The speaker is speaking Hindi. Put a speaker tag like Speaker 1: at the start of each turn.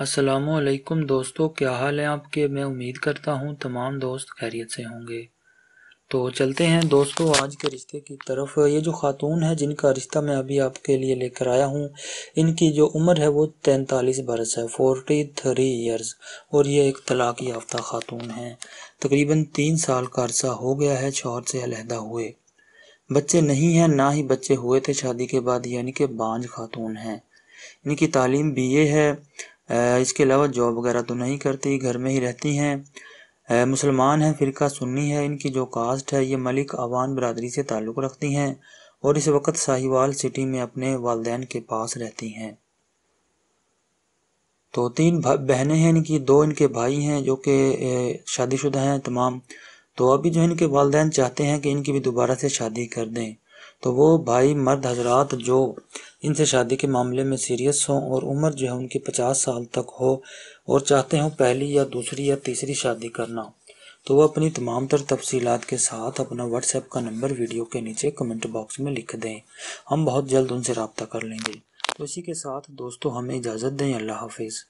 Speaker 1: असलकुम दोस्तों क्या हाल है आपके मैं उम्मीद करता हूँ तमाम दोस्त खैरियत से होंगे तो चलते हैं दोस्तों आज के रिश्ते की तरफ ये जो ख़ातून है जिनका रिश्ता मैं अभी आपके लिए लेकर आया हूँ इनकी जो उम्र है वो तैंतालीस बरस है फोर्टी थ्री ईयर्स और ये एक तलाक याफ्ता ख़ातून है तकरीबन तीन साल का अरसा हो गया है शौहर से अलहदा हुए बच्चे नहीं हैं ना ही बच्चे हुए थे शादी के बाद यानी कि बांझ खातून है इनकी तालीम बी ए है इसके अलावा जॉब वगैरह तो नहीं करती घर में ही रहती हैं मुसलमान हैं फ़िरका सुन्नी है इनकी जो कास्ट है ये मलिक अवान बरदरी से ताल्लुक़ रखती हैं और इस वक्त साहिवाल सिटी में अपने वालदेन के पास रहती हैं तो तीन बहनें हैं इनकी दो इनके भाई हैं जो कि शादीशुदा हैं तमाम तो अभी जो इनके वालदेन चाहते हैं कि इनकी भी दोबारा से शादी कर दें तो वो भाई मर्द हजरात जो इनसे शादी के मामले में सीरियस हों और उम्र जो है उनकी पचास साल तक हो और चाहते हों पहली या दूसरी या तीसरी शादी करना तो वह अपनी तमाम तर तफसीलात के साथ अपना व्हाट्सएप का नंबर वीडियो के नीचे कमेंट बॉक्स में लिख दें हम बहुत जल्द उनसे रबता कर लेंगे तो इसी के साथ दोस्तों हमें इजाज़त दें अल्लाह हाफिज़